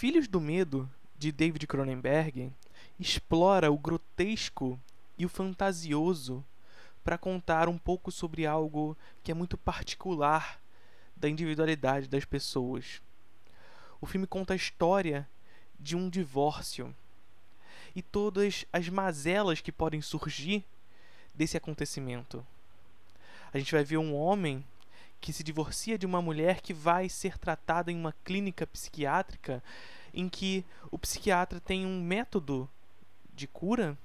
Filhos do Medo, de David Cronenberg, explora o grotesco e o fantasioso para contar um pouco sobre algo que é muito particular da individualidade das pessoas. O filme conta a história de um divórcio e todas as mazelas que podem surgir desse acontecimento. A gente vai ver um homem que se divorcia de uma mulher que vai ser tratada em uma clínica psiquiátrica em que o psiquiatra tem um método de cura,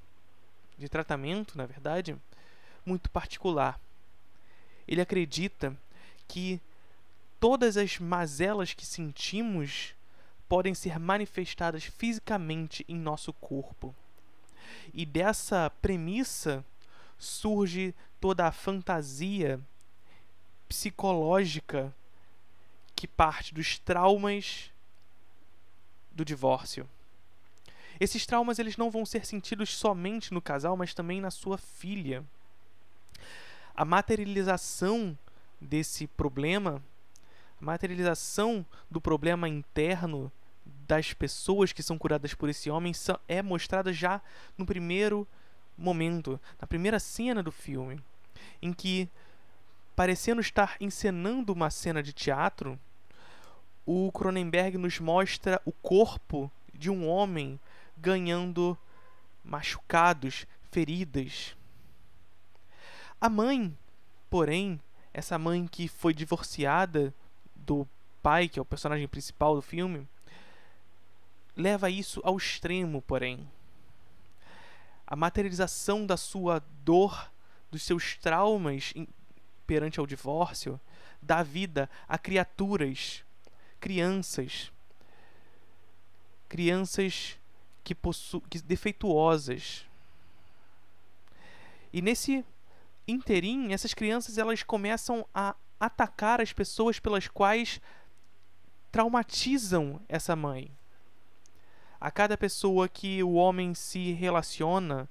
de tratamento, na verdade, muito particular. Ele acredita que todas as mazelas que sentimos podem ser manifestadas fisicamente em nosso corpo. E dessa premissa surge toda a fantasia psicológica que parte dos traumas do divórcio. Esses traumas eles não vão ser sentidos somente no casal, mas também na sua filha. A materialização desse problema, a materialização do problema interno das pessoas que são curadas por esse homem é mostrada já no primeiro momento, na primeira cena do filme, em que parecendo estar encenando uma cena de teatro, o Cronenberg nos mostra o corpo de um homem ganhando machucados, feridas. A mãe, porém, essa mãe que foi divorciada do pai, que é o personagem principal do filme, leva isso ao extremo, porém. A materialização da sua dor, dos seus traumas perante ao divórcio dá vida a criaturas, crianças, crianças que possuem defeituosas. E nesse interim, essas crianças elas começam a atacar as pessoas pelas quais traumatizam essa mãe. A cada pessoa que o homem se relaciona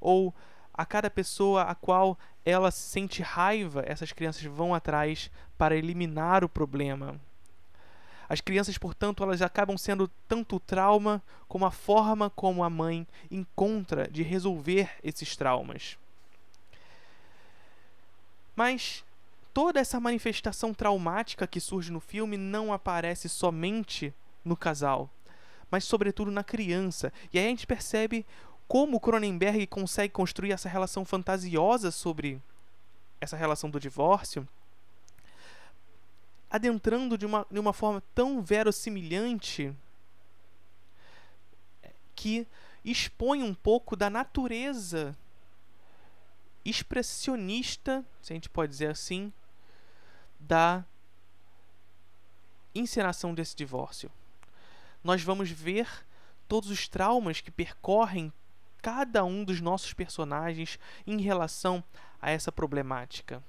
ou a cada pessoa a qual ela sente raiva, essas crianças vão atrás para eliminar o problema. As crianças, portanto, elas acabam sendo tanto o trauma como a forma como a mãe encontra de resolver esses traumas. Mas toda essa manifestação traumática que surge no filme não aparece somente no casal, mas sobretudo na criança. E aí a gente percebe como Cronenberg consegue construir essa relação fantasiosa sobre essa relação do divórcio, adentrando de uma, de uma forma tão verossimilhante que expõe um pouco da natureza expressionista, se a gente pode dizer assim, da encenação desse divórcio. Nós vamos ver todos os traumas que percorrem cada um dos nossos personagens em relação a essa problemática.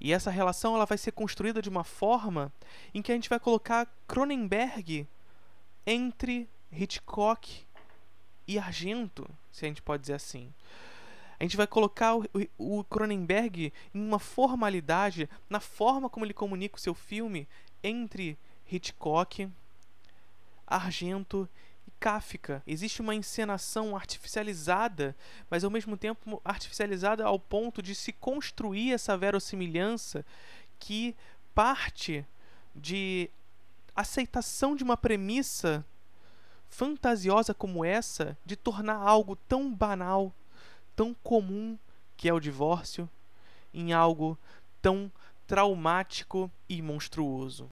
E essa relação ela vai ser construída de uma forma em que a gente vai colocar Cronenberg entre Hitchcock e Argento, se a gente pode dizer assim. A gente vai colocar o, Cronenberg em uma formalidade, na forma como ele comunica o seu filme entre Hitchcock, Argento Kafka. Existe uma encenação artificializada, mas ao mesmo tempo artificializada ao ponto de se construir essa verossimilhança que parte de aceitação de uma premissa fantasiosa como essa de tornar algo tão banal, tão comum que é o divórcio, em algo tão traumático e monstruoso.